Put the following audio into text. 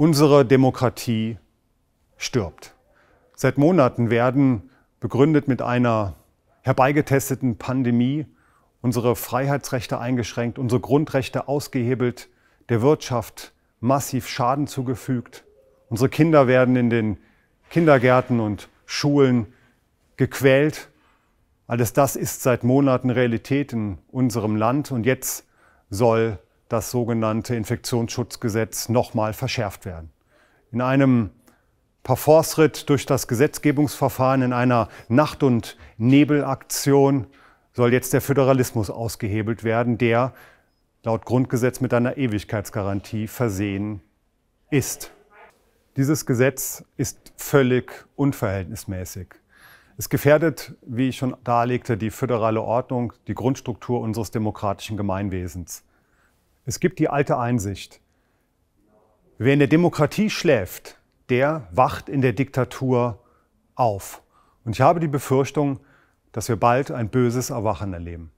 Unsere Demokratie stirbt. Seit Monaten werden, begründet mit einer herbeigetesteten Pandemie, unsere Freiheitsrechte eingeschränkt, unsere Grundrechte ausgehebelt, der Wirtschaft massiv Schaden zugefügt. Unsere Kinder werden in den Kindergärten und Schulen gequält. Alles das ist seit Monaten Realität in unserem Land und jetzt soll das sogenannte Infektionsschutzgesetz nochmal verschärft werden. In einem Parforce-Ritt durch das Gesetzgebungsverfahren, in einer Nacht- und Nebelaktion soll jetzt der Föderalismus ausgehebelt werden, der laut Grundgesetz mit einer Ewigkeitsgarantie versehen ist. Dieses Gesetz ist völlig unverhältnismäßig. Es gefährdet, wie ich schon darlegte, die föderale Ordnung, die Grundstruktur unseres demokratischen Gemeinwesens. Es gibt die alte Einsicht. Wer in der Demokratie schläft, der wacht in der Diktatur auf. Und ich habe die Befürchtung, dass wir bald ein böses Erwachen erleben.